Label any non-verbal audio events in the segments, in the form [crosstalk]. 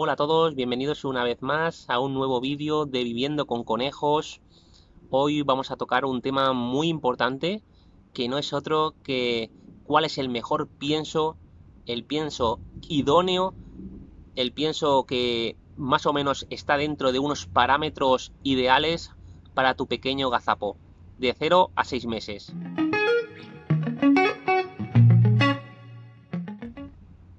Hola a todos, bienvenidos una vez más a un nuevo vídeo de Viviendo con Conejos. Hoy vamos a tocar un tema muy importante que no es otro que cuál es el mejor pienso, el pienso idóneo, el pienso que más o menos está dentro de unos parámetros ideales para tu pequeño gazapo, de 0 a 6 meses.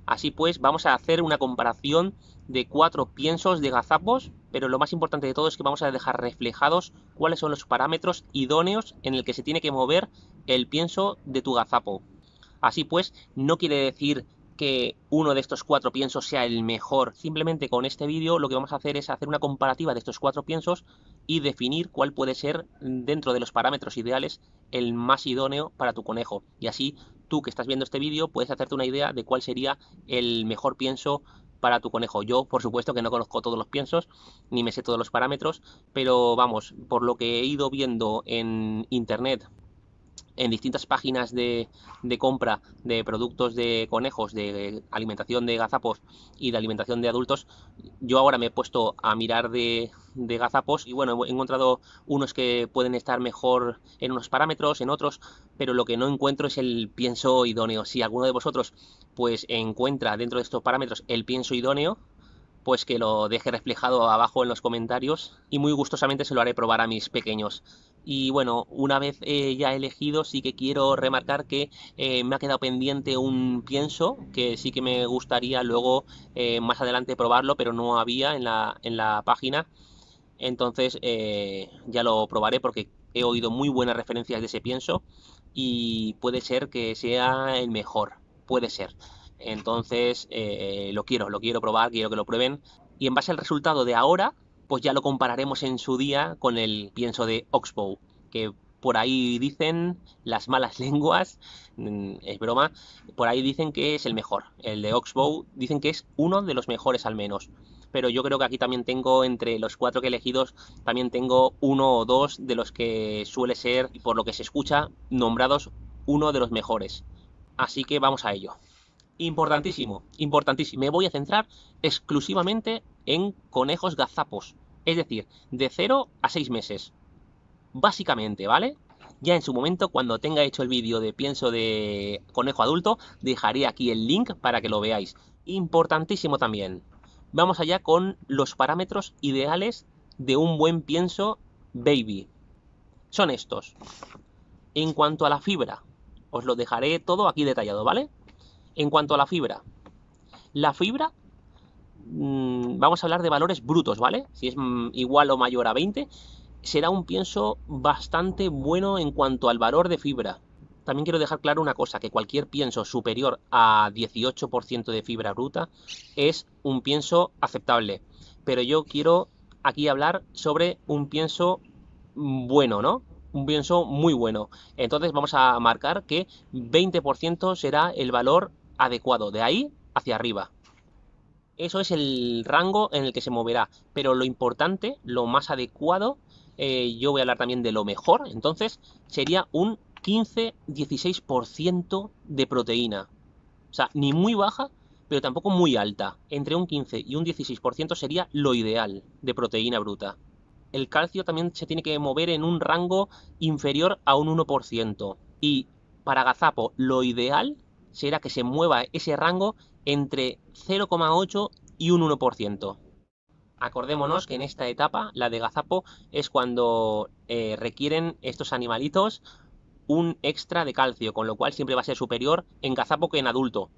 Así pues, vamos a hacer una comparación de cuatro piensos de gazapos, pero lo más importante de todo es que vamos a dejar reflejados cuáles son los parámetros idóneos en el que se tiene que mover el pienso de tu gazapo. Así pues, no quiere decir que uno de estos cuatro piensos sea el mejor. Simplemente con este vídeo lo que vamos a hacer es hacer una comparativa de estos cuatro piensos y definir cuál puede ser, mm, dentro de los parámetros ideales, el más idóneo para tu conejo. Y así tú que estás viendo este vídeo puedes hacerte una idea de cuál sería el mejor pienso para tu conejo. Yo, por supuesto, que no conozco todos los piensos, ni me sé todos los parámetros, pero vamos, por lo que he ido viendo en internet en distintas páginas de, compra de productos de conejos, de alimentación de gazapos y de alimentación de adultos, yo ahora me he puesto a mirar de, gazapos y bueno, he encontrado unos que pueden estar mejor en unos parámetros, en otros, pero lo que no encuentro es el pienso idóneo. Si alguno de vosotros pues encuentra dentro de estos parámetros el pienso idóneo, pues que lo deje reflejado abajo en los comentarios y muy gustosamente se lo haré probar a mis pequeños. Y bueno, una vez eh, ya elegido, sí que quiero remarcar que eh, me ha quedado pendiente un pienso que sí que me gustaría luego eh, más adelante probarlo, pero no había en la, en la página. Entonces ya lo probaré porque he oído muy buenas referencias de ese pienso y puede ser que sea el mejor, puede ser. Entonces, eh, lo quiero, lo quiero probar, quiero que lo prueben. Y en base al resultado de ahora, pues ya lo compararemos en su día con el pienso de Oxbow, que por ahí dicen las malas [laughs] lenguas, mm, es broma, por ahí dicen que es el mejor. El de Oxbow dicen que es uno de los mejores al menos. Pero yo creo que aquí también tengo, entre los cuatro que he elegido también tengo uno o dos de los que suele ser, por lo que se escucha, nombrados uno de los mejores. Así que vamos a ello. Importantísimo, importantísimo. Me voy a centrar exclusivamente en conejos gazapos, es decir, de 0 a 6 meses. Básicamente, ¿vale? Ya en su momento, cuando tenga hecho el vídeo de pienso de conejo adulto, dejaré aquí el link para que lo veáis. Importantísimo también. Vamos allá con los parámetros ideales de un buen pienso baby. Son estos. En cuanto a la fibra, os lo dejaré todo aquí detallado, ¿vale? En cuanto a la fibra, la fibra, mm, vamos a hablar de valores brutos, ¿vale? Si es mm, igual o mayor a 20, será un pienso bastante bueno en cuanto al valor de fibra. También quiero dejar claro una cosa, que cualquier pienso superior a 18% de fibra bruta es un pienso aceptable. Pero yo quiero aquí hablar sobre un pienso mm, bueno, ¿no? Un pienso muy bueno. Entonces vamos a marcar que 20% será el valor adecuado, de ahí hacia arriba. Eso es el rango en el que se moverá, pero lo importante, lo más adecuado, eh, yo voy a hablar también de lo mejor, entonces sería un 15-16% de proteína. O sea, ni muy baja, pero tampoco muy alta. Entre un 15 y un 16% sería lo ideal de proteína bruta. El calcio también se tiene que mover en un rango inferior a un 1%. Y para gazapo, lo ideal será que se mueva ese rango entre 0,8 y un 1%. Acordémonos que en esta etapa, la de gazapo, es cuando eh, requieren estos animalitos un extra de calcio, con lo cual siempre va a ser superior en gazapo que en adulto.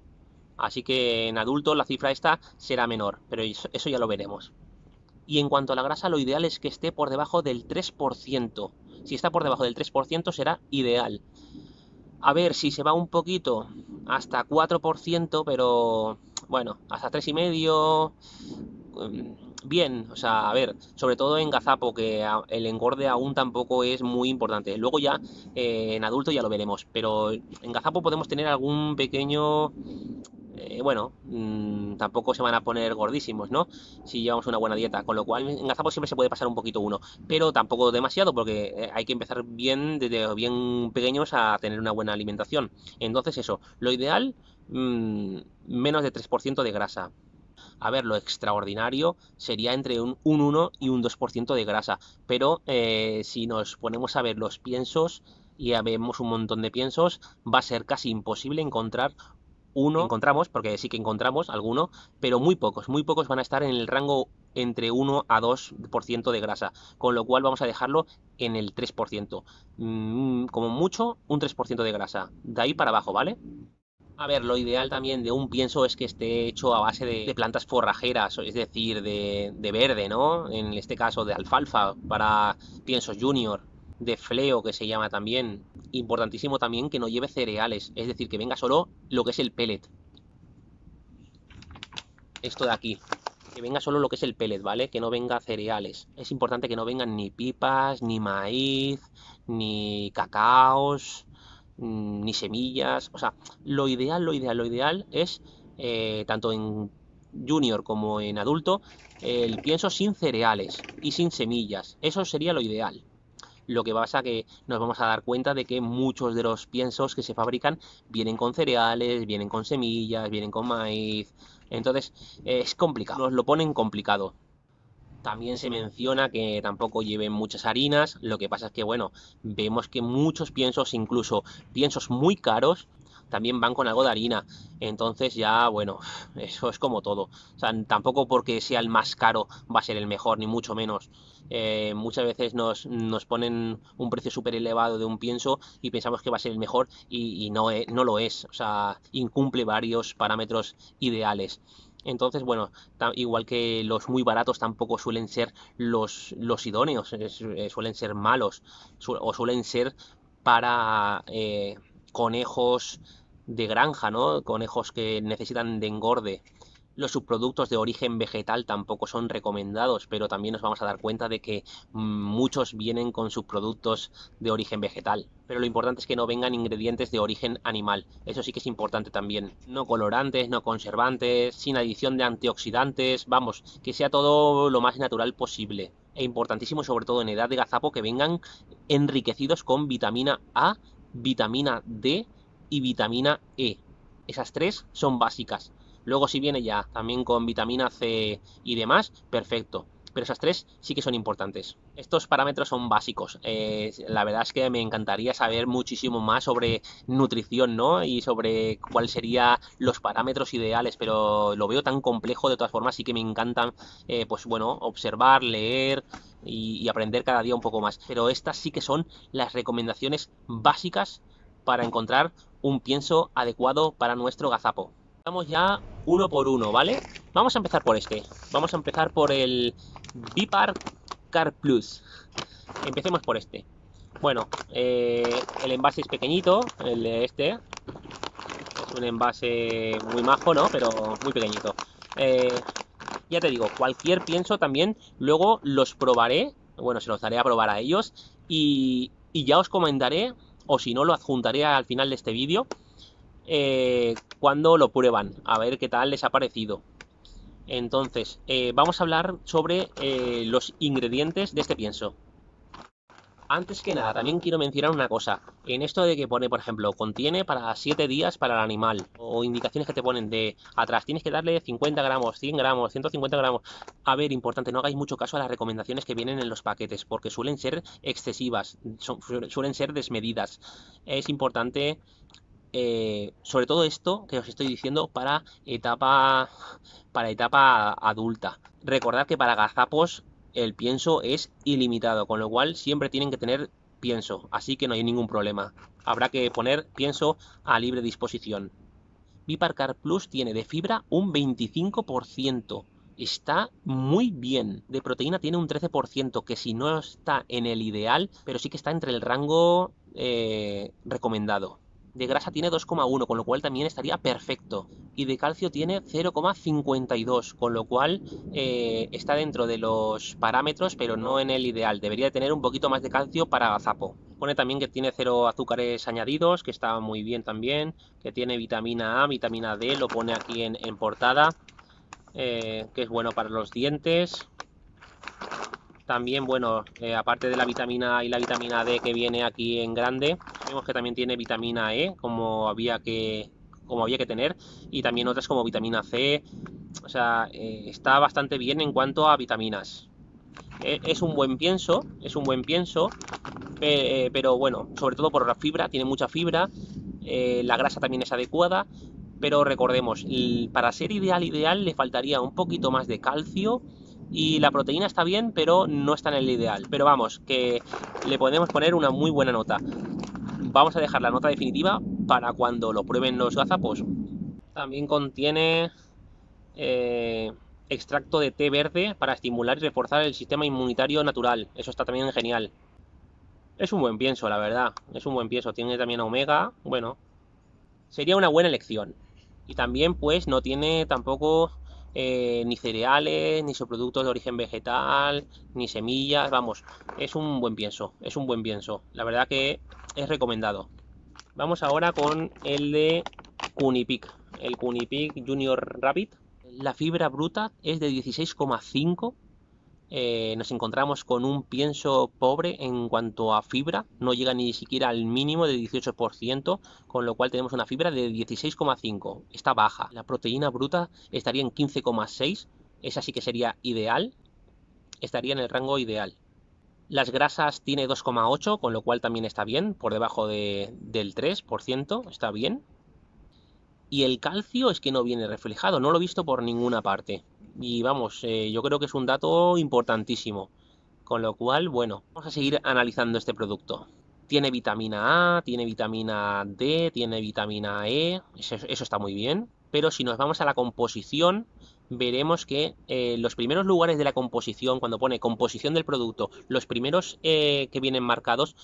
Así que en adulto la cifra esta será menor, pero eso ya lo veremos. Y en cuanto a la grasa, lo ideal es que esté por debajo del 3%. Si está por debajo del 3% será ideal. A ver si se va un poquito hasta 4%, pero bueno, hasta 3,5%. Em, bien, o sea, a ver, sobre todo en gazapo, que el engorde aún tampoco es muy importante. Luego ya eh, en adulto ya lo veremos, pero en gazapo podemos tener algún pequeño eh, bueno, mm, tampoco se van a poner gordísimos, ¿no? Si llevamos una buena dieta, con lo cual en Gazapo siempre se puede pasar un poquito uno, pero tampoco demasiado porque eh, hay que empezar bien desde bien pequeños a tener una buena alimentación. Entonces eso, lo ideal, mm, menos de 3% de grasa. A ver, lo extraordinario sería entre un, 1 y un 2% de grasa, pero eh, si nos ponemos a ver los piensos, y vemos un montón de piensos, va a ser casi imposible encontrar uno encontramos, porque sí que encontramos alguno, pero muy pocos, muy pocos van a estar en el rango entre 1 a 2% de grasa, con lo cual vamos a dejarlo en el 3%. Mm, como mucho, un 3% de grasa, de ahí para abajo, ¿vale? A ver, lo ideal también de un pienso es que esté hecho a base de, plantas forrajeras, es decir, de, de, verde, ¿no? En este caso de alfalfa para piensos junior de fleo que se llama también. Importantísimo también que no lleve cereales, es decir, que venga solo lo que es el pellet. Esto de aquí, que venga solo lo que es el pellet, ¿vale? Que no venga cereales. Es importante que no vengan ni pipas, ni maíz, ni cacaos, mm, ni semillas. O sea, lo ideal, lo ideal, lo ideal es eh, tanto en junior como en adulto el pienso sin cereales y sin semillas. Eso sería lo ideal. Lo que pasa que nos vamos a dar cuenta de que muchos de los piensos que se fabrican vienen con cereales, vienen con semillas, vienen con maíz. Entonces es complicado, nos lo ponen complicado. También se menciona que tampoco lleven muchas harinas, lo que pasa es que, bueno, vemos que muchos piensos, incluso piensos muy caros, también van con algo de harina. Entonces ya, bueno, [laughs] eso es como todo. O sea, tampoco porque sea el más caro va a ser el mejor, ni mucho menos. Eh, muchas veces nos, ponen un precio súper elevado de un pienso y pensamos que va a ser el mejor y, no, e, no lo es. O sea, incumple varios parámetros ideales. Entonces, bueno, igual que los muy baratos tampoco suelen ser los, los idóneos, eh, suelen ser malos o suelen ser para eh, conejos de granja, ¿no? Conejos que necesitan de engorde. Los subproductos de origen vegetal tampoco son recomendados, pero también nos vamos a dar cuenta de que mm, muchos vienen con subproductos de origen vegetal. Pero lo importante es que no vengan ingredientes de origen animal. Eso sí que es importante también. No colorantes, no conservantes, sin adición de antioxidantes. Vamos, que sea todo lo más natural posible. E importantísimo, sobre todo en edad de gazapo, que vengan enriquecidos con vitamina A, vitamina D y vitamina E. Esas tres son básicas. Luego si viene ya también con vitamina C y demás, perfecto. Pero esas tres sí que son importantes. Estos parámetros son básicos. Eh, la verdad es que me encantaría saber muchísimo más sobre nutrición, ¿no? Y sobre cuáles serían los parámetros ideales, pero lo veo tan complejo de todas formas, sí que me encantan, eh, pues bueno, observar, leer, y, aprender cada día un poco más. Pero estas sí que son las recomendaciones básicas para encontrar un pienso adecuado para nuestro gazapo. Vamos ya uno por uno, ¿vale? Vamos a empezar por este. Vamos a empezar por el Bipar Car Plus. Empecemos por este. Bueno, eh, el envase es pequeñito, el de este. Es un envase muy majo, ¿no? Pero muy pequeñito. Eh, ya te digo, cualquier pienso también, luego los probaré. Bueno, se los daré a probar a ellos. Y, y ya os comentaré o si no lo adjuntaré al final de este vídeo eh, cuando lo prueban, a ver qué tal les ha parecido. Entonces, eh, vamos a hablar sobre eh, los ingredientes de este pienso. Antes que nada, también quiero mencionar una cosa. En esto de que pone, por ejemplo, contiene para 7 días para el animal, o indicaciones que te ponen de atrás, tienes que darle 50 gramos, 100 gramos, 150 gramos. A ver, importante, no hagáis mucho caso a las recomendaciones que vienen en los paquetes, porque suelen ser excesivas, suelen ser desmedidas. Es importante eh, sobre todo esto que os estoy diciendo para etapa para etapa adulta. Recordad que para gazapos el pienso es ilimitado, con lo cual siempre tienen que tener pienso, así que no hay ningún problema. Habrá que poner pienso a libre disposición. Biparcar Plus tiene de fibra un 25%, está muy bien. De proteína tiene un 13%, que si no está en el ideal, pero sí que está entre el rango eh, recomendado de grasa tiene 2,1, con lo cual también estaría perfecto. Y de calcio tiene 0,52, con lo cual eh, está dentro de los parámetros, pero no en el ideal. Debería tener un poquito más de calcio para gazapo. Pone también que tiene cero azúcares añadidos, que está muy bien también, que tiene vitamina A, vitamina D, lo pone aquí en, portada, eh, que es bueno para los dientes. También, bueno, eh, aparte de la vitamina A y la vitamina D que viene aquí en grande, vemos que también tiene vitamina E, como había que, como había que tener, y también otras como vitamina C. O sea, eh, está bastante bien en cuanto a vitaminas. Eh, es un buen pienso, es un buen pienso, pero bueno, sobre todo por la fibra, tiene mucha fibra, la grasa también es adecuada, pero recordemos, para ser ideal, ideal le faltaría un poquito más de calcio, y la proteína está bien, pero no está en el ideal. Pero vamos, que le podemos poner una muy buena nota. Vamos a dejar la nota definitiva para cuando lo prueben los gazapos. Pues, también contiene eh, extracto de té verde para estimular y reforzar el sistema inmunitario natural. Eso está también genial. Es un buen pienso, la verdad. Es un buen pienso. Tiene también omega. Bueno, sería una buena elección. Y también, pues, no tiene tampoco eh, ni cereales, ni subproductos de origen vegetal, ni semillas, vamos, es un buen pienso, es un buen pienso, la verdad que es recomendado. Vamos ahora con el de Cunipic, el Cunipic Junior Rabbit. La fibra bruta es de 16,5 eh, nos encontramos con un pienso pobre en cuanto a fibra, no llega ni siquiera al mínimo de 18%, con lo cual tenemos una fibra de 16,5, está baja. La proteína bruta estaría en 15,6, esa sí que sería ideal, estaría en el rango ideal. Las grasas tiene 2,8, con lo cual también está bien, por debajo del 3%, está bien. Y el calcio es que no viene reflejado, no lo he visto por ninguna parte. Y vamos, eh, yo creo que es un dato importantísimo. Con lo cual, bueno, vamos a seguir analizando este producto. Tiene vitamina A, tiene vitamina D, tiene vitamina E, eso, está muy bien. Pero si nos vamos a la composición, veremos que eh, los primeros lugares de la composición, cuando pone composición del producto, los primeros eh, que vienen marcados,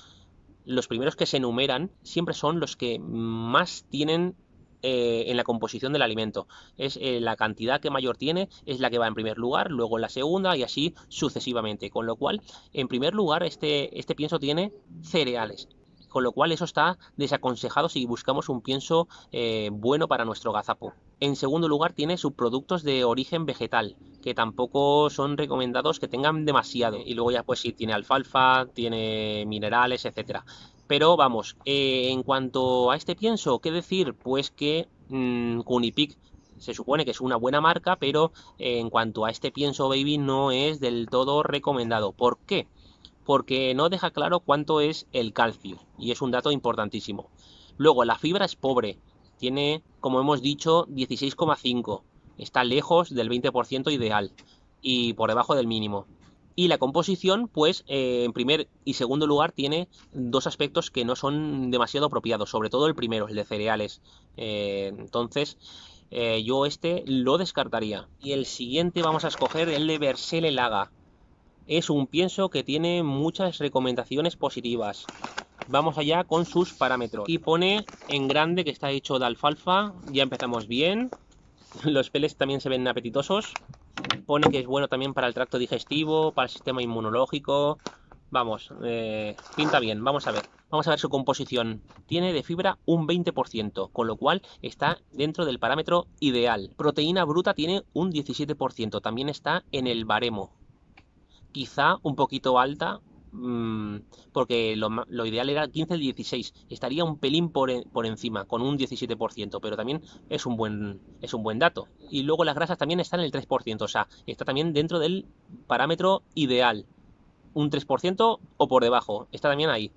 los primeros que se enumeran, siempre son los que más tienen eh, en la composición del alimento. Es eh, la cantidad que mayor tiene, es la que va en primer lugar, luego en la segunda y así sucesivamente. Con lo cual, en primer lugar, este, este pienso tiene cereales. Con lo cual eso está desaconsejado si buscamos un pienso eh, bueno para nuestro gazapo. En segundo lugar tiene subproductos de origen vegetal, que tampoco son recomendados que tengan demasiado. Y luego ya pues si tiene alfalfa, tiene minerales, etcétera. Pero vamos, eh, en cuanto a este pienso, ¿qué decir? Pues que mmm, Cunipic se supone que es una buena marca, pero eh, en cuanto a este pienso baby no es del todo recomendado. ¿Por qué? Porque no deja claro cuánto es el calcio y es un dato importantísimo. Luego, la fibra es pobre, tiene, como hemos dicho, 16,5, está lejos del 20% ideal y por debajo del mínimo. Y la composición, pues, eh, en primer y segundo lugar, tiene dos aspectos que no son demasiado apropiados, sobre todo el primero, el de cereales. Eh, entonces, eh, yo este lo descartaría. Y el siguiente vamos a escoger el de Bersele Laga. Es un pienso que tiene muchas recomendaciones positivas. Vamos allá con sus parámetros. Y pone en grande que está hecho de alfalfa. Ya empezamos bien. Los peles también se ven apetitosos. Pone que es bueno también para el tracto digestivo, para el sistema inmunológico. Vamos, eh, pinta bien, vamos a ver. Vamos a ver su composición. Tiene de fibra un 20%, con lo cual está dentro del parámetro ideal. Proteína bruta tiene un 17%, también está en el baremo. Quizá un poquito alta Mm, porque lo, ideal era 15 16, estaría un pelín por, e, encima, con un 17%, pero también es un, buen, dato. Y luego las grasas también están en el 3%, o sea, está también dentro del parámetro ideal, un 3% o por debajo, está también ahí.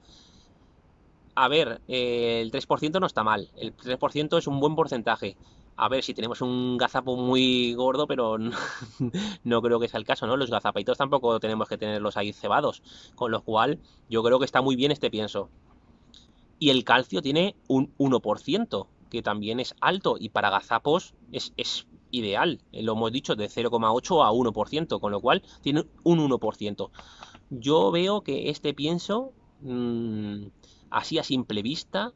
A ver, eh, el 3% no está mal, el 3% es un buen porcentaje a ver, si tenemos un gazapo muy gordo, pero [laughs] no, creo que sea el caso, ¿no? Los gazapaitos tampoco tenemos que tenerlos ahí cebados, con lo cual yo creo que está muy bien este pienso. Y el calcio tiene un 1%, que también es alto, y para gazapos es, ideal, eh, lo hemos dicho, de 0,8 a 1%, con lo cual tiene un 1%. Yo veo que este pienso, mm, así a simple vista,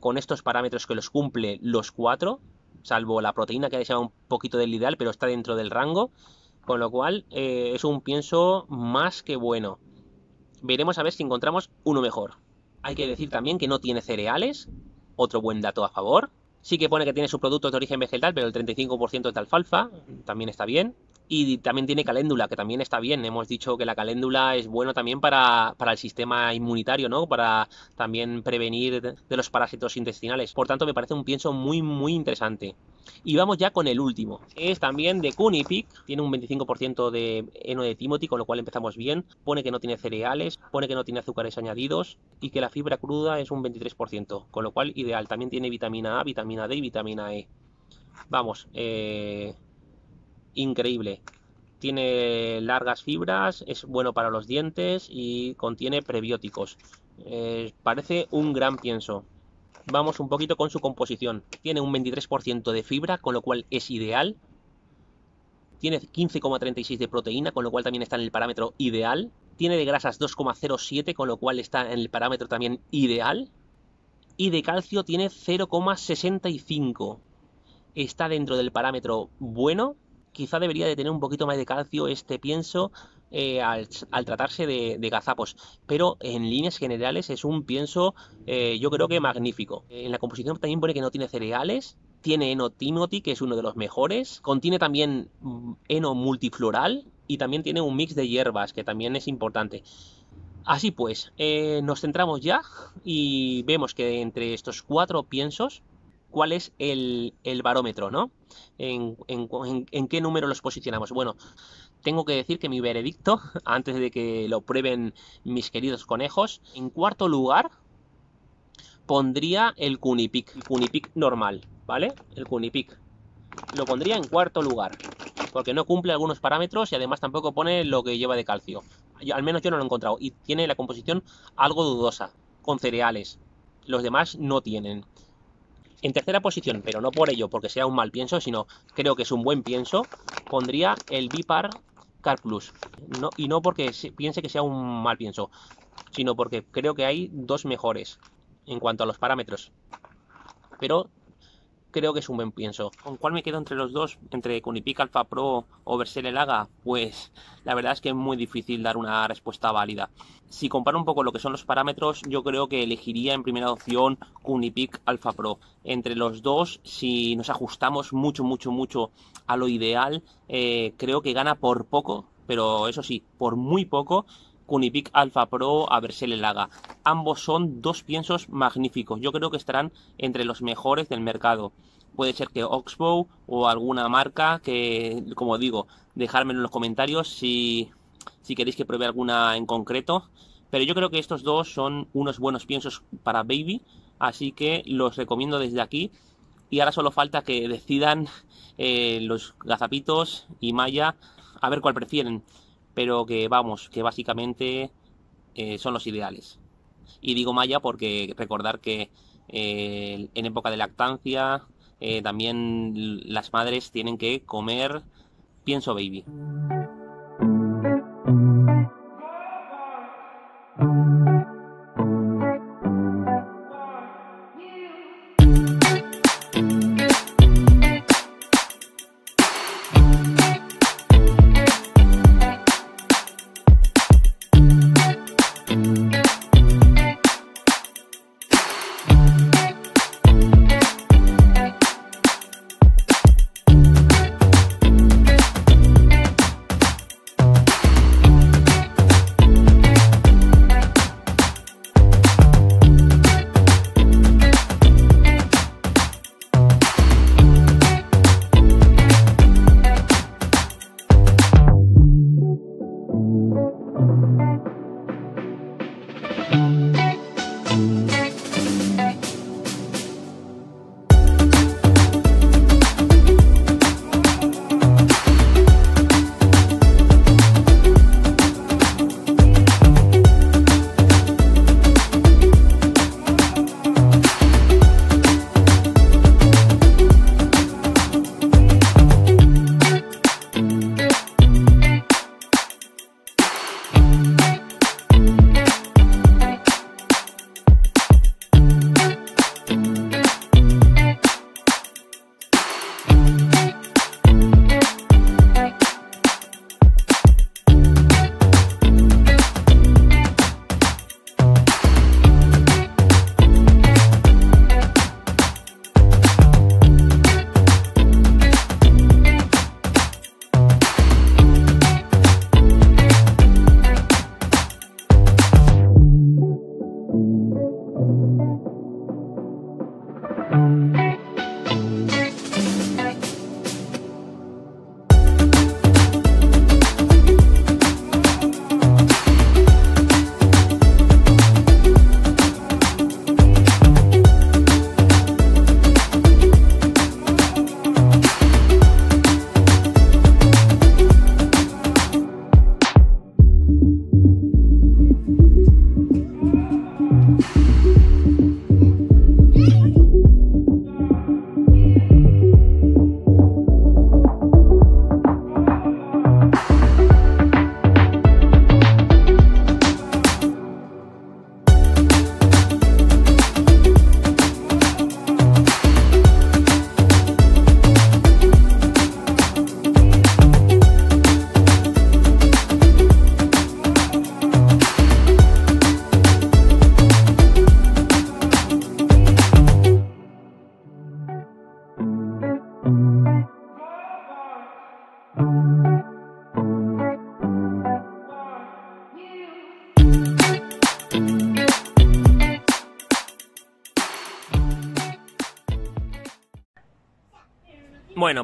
con estos parámetros que los cumple los cuatro, salvo la proteína que ha deseado un poquito del ideal, pero está dentro del rango, con lo cual eh, es un pienso más que bueno. Veremos a ver si encontramos uno mejor. Hay que decir también que no tiene cereales, otro buen dato a favor. Sí que pone que tiene sus productos de origen vegetal, pero el 35% es de alfalfa, también está bien. Y también tiene caléndula, que también está bien. Hemos dicho que la caléndula es bueno también para, el sistema inmunitario, ¿no? Para también prevenir de los parásitos intestinales. Por tanto, me parece un pienso muy, muy interesante. Y vamos ya con el último. Es también de Cunipic. Tiene un 25% de heno de Timothy, con lo cual empezamos bien. Pone que no tiene cereales, pone que no tiene azúcares añadidos y que la fibra cruda es un 23%, con lo cual ideal. También tiene vitamina A, vitamina D y vitamina E. Vamos, eh, increíble. Tiene largas fibras, es bueno para los dientes y contiene prebióticos. Eh, parece un gran pienso. Vamos un poquito con su composición. Tiene un 23% de fibra, con lo cual es ideal. Tiene 15,36 de proteína, con lo cual también está en el parámetro ideal. Tiene de grasas 2,07, con lo cual está en el parámetro también ideal. Y de calcio tiene 0,65. Está dentro del parámetro bueno, quizá debería de tener un poquito más de calcio este pienso eh, al, tratarse de, gazapos, pero en líneas generales es un pienso eh, yo creo que magnífico. En la composición también pone que no tiene cereales, tiene heno timothy, que es uno de los mejores, contiene también mm, heno multifloral y también tiene un mix de hierbas, que también es importante. Así pues, eh, nos centramos ya y vemos que entre estos cuatro piensos cuál es el, barómetro, ¿no? En, qué número los posicionamos. Bueno, tengo que decir que mi veredicto, [laughs] antes de que lo prueben mis queridos conejos, en cuarto lugar pondría el Cunipic, el Cunipic normal, ¿vale? El Cunipic. Lo pondría en cuarto lugar, porque no cumple algunos parámetros y además tampoco pone lo que lleva de calcio. al menos yo no lo he encontrado y tiene la composición algo dudosa, con cereales. Los demás no tienen. En tercera posición, pero no por ello porque sea un mal pienso, sino creo que es un buen pienso, pondría el Bipar Car Plus. y no porque piense que sea un mal pienso, sino porque creo que hay dos mejores en cuanto a los parámetros. Pero creo que es un buen pienso. ¿Con cuál me quedo entre los dos? Entre Cunipic Alpha Pro o Versel Elaga. Pues la verdad es que es muy difícil dar una respuesta válida. Si comparo un poco lo que son los parámetros, yo creo que elegiría en primera opción Cunipic Alpha Pro. Entre los dos, si nos ajustamos mucho, mucho, mucho a lo ideal, eh, creo que gana por poco, pero eso sí, por muy poco Cunipic Alpha Pro a versele Laga. Ambos son dos piensos magníficos. Yo creo que estarán entre los mejores del mercado. Puede ser que Oxbow o alguna marca que, como digo, dejármelo en los comentarios si, queréis que pruebe alguna en concreto. Pero yo creo que estos dos son unos buenos piensos para baby. Así que los recomiendo desde aquí. Y ahora solo falta que decidan eh, los gazapitos y Maya a ver cuál prefieren pero que vamos, que básicamente eh, son los ideales. Y digo maya porque recordar que eh, en época de lactancia eh, también las madres tienen que comer pienso baby.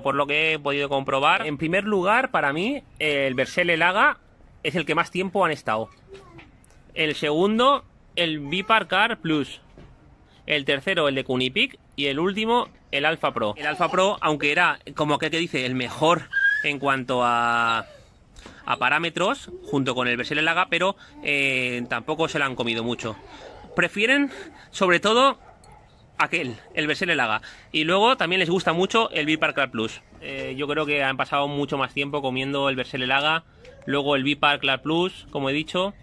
por lo que he podido comprobar, en primer lugar, para mí, el Versel Laga es el que más tiempo han estado. El segundo, el Vipar Car Plus. El tercero, el de Cunipic Y el último, el Alfa Pro. El Alfa Pro, aunque era, como aquel que dice, el mejor en cuanto a, parámetros, junto con el Versel Laga, pero eh, tampoco se la han comido mucho. Prefieren, sobre todo, aquel, el Berserk Laga. Y luego también les gusta mucho el Bipark Plus. Eh, yo creo que han pasado mucho más tiempo comiendo el Berserk Laga, luego el Bipark Plus, como he dicho,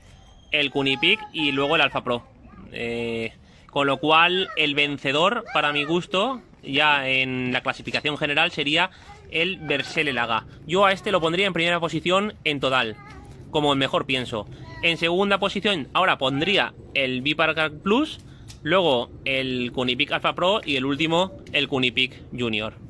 el Cunipic y luego el Alfa Pro. Eh, con lo cual, el vencedor, para mi gusto, ya en la clasificación general, sería el Berserk Laga. Yo a este lo pondría en primera posición en total, como el mejor pienso. En segunda posición, ahora pondría el Bipark Plus Luego el Cunipic Alpha Pro y el último el Cunipic Junior.